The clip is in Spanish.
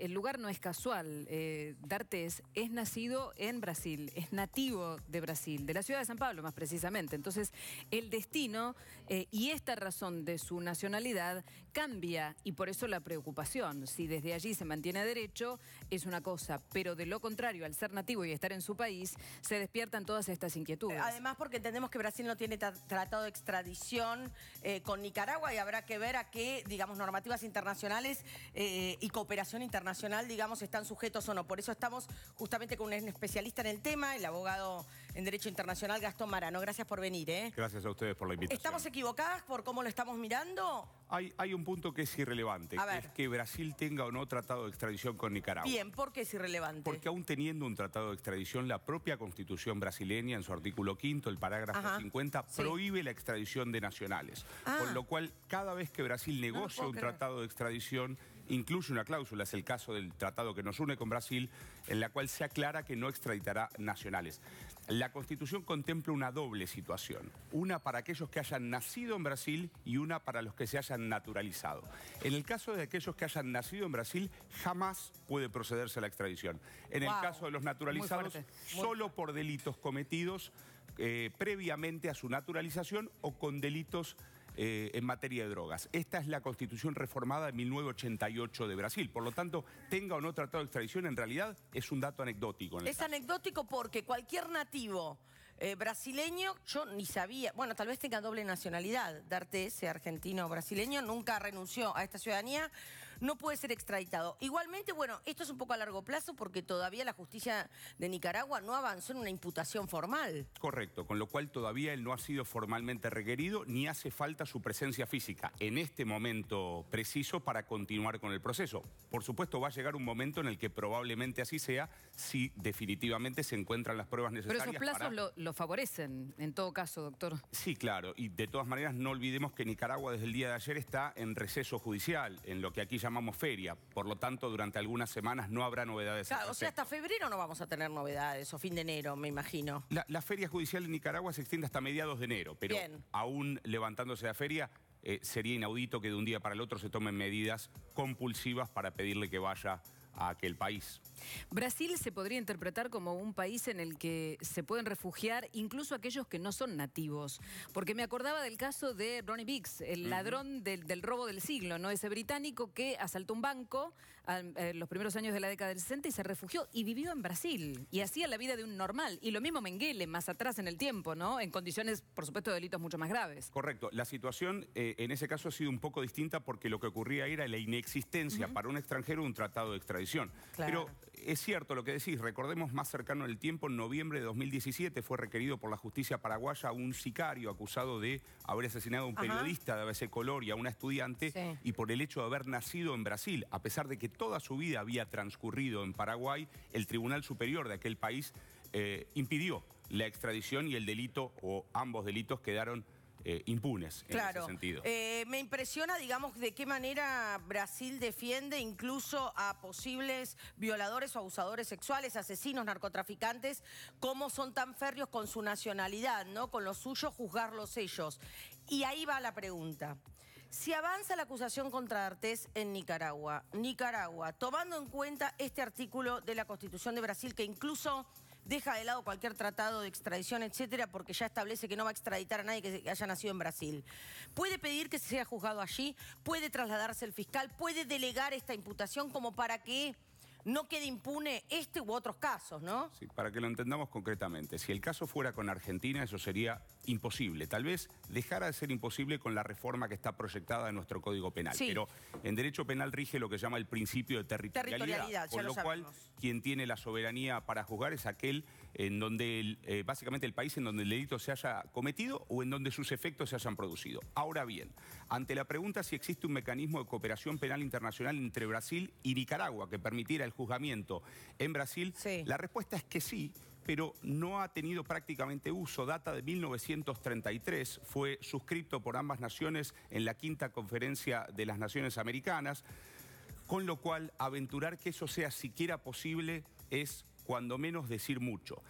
el, lugar no es casual. Eh, es nacido en Brasil, es nativo de Brasil, de la ciudad de San Pablo más precisamente. Entonces, el destino eh, y esta razón de su nacionalidad cambia y por eso la preocupación. Si desde allí se mantiene derecho, es una cosa, pero de lo contrario, al ser nativo y estar en su país, se despiertan todas estas inquietudes. Eh, además, porque entendemos que Brasil no tiene tratado de extradición eh, con Nicaragua y habrá que ver a qué, digamos, normativas internacionales y cooperación internacional internacional, digamos, están sujetos o no. Por eso estamos justamente con un especialista en el tema, el abogado en Derecho Internacional, Gastón Marano. Gracias por venir. ¿eh? Gracias a ustedes por la invitación. ¿Estamos equivocadas por cómo lo estamos mirando? Hay, un punto que es irrelevante, que es que Brasil tenga o no tratado de extradición con Nicaragua. Bien, ¿por qué es irrelevante? Porque aún teniendo un tratado de extradición, la propia Constitución brasileña, en su artículo quinto, el parágrafo 50, prohíbe la extradición de nacionales. Con ah. lo cual, cada vez que Brasil negocia un tratado de extradición, incluye una cláusula, es el caso del tratado que nos une con Brasil, en la cual se aclara que no extraditará nacionales. La Constitución contempla una doble situación, una para aquellos que hayan nacido en Brasil y una para los que se hayan naturalizado. En el caso de aquellos que hayan nacido en Brasil, jamás puede procederse a la extradición. En el caso de los naturalizados, solo por delitos cometidos eh, previamente a su naturalización o con delitos eh, en materia de drogas. Esta es la constitución reformada de 1988 de Brasil. Por lo tanto, tenga o no tratado de extradición, en realidad es un dato anecdótico. es anecdótico porque cualquier nativo eh, brasileño, yo ni sabía, bueno, tal vez tenga doble nacionalidad, darte ese argentino brasileño, nunca renunció a esta ciudadanía, no puede ser extraditado. Igualmente, bueno, esto es un poco a largo plazo porque todavía la justicia de Nicaragua no avanzó en una imputación formal. Correcto, con lo cual todavía él no ha sido formalmente requerido ni hace falta su presencia física en este momento preciso para continuar con el proceso. Por supuesto, va a llegar un momento en el que probablemente así sea si definitivamente se encuentran las pruebas necesarias. Pero esos plazos lo, lo favorecen, en todo caso, doctor. Sí, claro, y de todas maneras no olvidemos que Nicaragua desde el día de ayer está en receso judicial, en lo que aquí llamamos por lo tanto, durante algunas semanas no habrá novedades. o sea, hasta febrero no vamos a tener novedades, o fin de enero, me imagino. La, feria judicial en Nicaragua se extiende hasta mediados de enero, pero aún levantándose la feria, eh, sería inaudito que de un día para el otro se tomen medidas compulsivas para pedirle que vaya a aquel país. Brasil se podría interpretar como un país en el que se pueden refugiar incluso aquellos que no son nativos. Porque me acordaba del caso de Ronnie Biggs, el ladrón del, robo del siglo, ¿no? Ese británico que asaltó un banco en eh, los primeros años de la década del 60 y se refugió y vivió en Brasil. Y hacía la vida de un normal. Y lo mismo Mengele, más atrás en el tiempo, ¿no? En condiciones, por supuesto, de delitos mucho más graves. Correcto. La situación eh, en ese caso ha sido un poco distinta porque lo que ocurría era la inexistencia para un extranjero un tratado de pero es cierto lo que decís, recordemos más cercano el tiempo, en noviembre de 2017 fue requerido por la justicia paraguaya un sicario acusado de haber asesinado a un periodista de ABC Color y a una estudiante y por el hecho de haber nacido en Brasil, a pesar de que toda su vida había transcurrido en Paraguay, el Tribunal Superior de aquel país eh, impidió la extradición y el delito o ambos delitos quedaron eh, impunes en claro. ese sentido. Eh, me impresiona, digamos, de qué manera Brasil defiende incluso a posibles violadores o abusadores sexuales, asesinos, narcotraficantes, cómo son tan férreos con su nacionalidad, ¿no? Con los suyos, juzgarlos ellos. Y ahí va la pregunta. Si avanza la acusación contra Artés en Nicaragua, Nicaragua, tomando en cuenta este artículo de la Constitución de Brasil que incluso deja de lado cualquier tratado de extradición, etcétera, porque ya establece que no va a extraditar a nadie que haya nacido en Brasil. Puede pedir que se sea juzgado allí, puede trasladarse el fiscal, puede delegar esta imputación como para que no quede impune este u otros casos, ¿no? Sí, para que lo entendamos concretamente. Si el caso fuera con Argentina, eso sería imposible. Tal vez dejara de ser imposible con la reforma que está proyectada en nuestro Código Penal. Pero en derecho penal rige lo que llama el principio de territorialidad. Por lo, lo cual, quien tiene la soberanía para juzgar es aquel en donde eh, básicamente el país en donde el delito se haya cometido o en donde sus efectos se hayan producido. Ahora bien, ante la pregunta si existe un mecanismo de cooperación penal internacional entre Brasil y Nicaragua que permitiera el juzgamiento en Brasil, la respuesta es que sí, pero no ha tenido prácticamente uso. Data de 1933, fue suscrito por ambas naciones en la quinta conferencia de las Naciones Americanas, con lo cual aventurar que eso sea siquiera posible es cuando menos decir mucho.